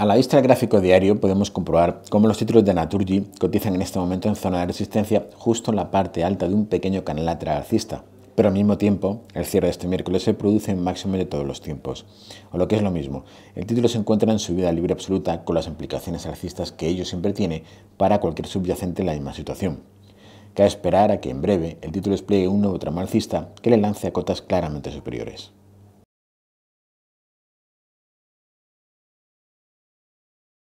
A la vista del gráfico diario podemos comprobar cómo los títulos de Naturgy cotizan en este momento en zona de resistencia justo en la parte alta de un pequeño canal lateral alcista, pero al mismo tiempo el cierre de este miércoles se produce en máximo de todos los tiempos, o lo que es lo mismo, el título se encuentra en su vida libre absoluta con las implicaciones alcistas que ello siempre tiene para cualquier subyacente en la misma situación. Cabe esperar a que en breve el título despliegue un nuevo tramo alcista que le lance a cotas claramente superiores.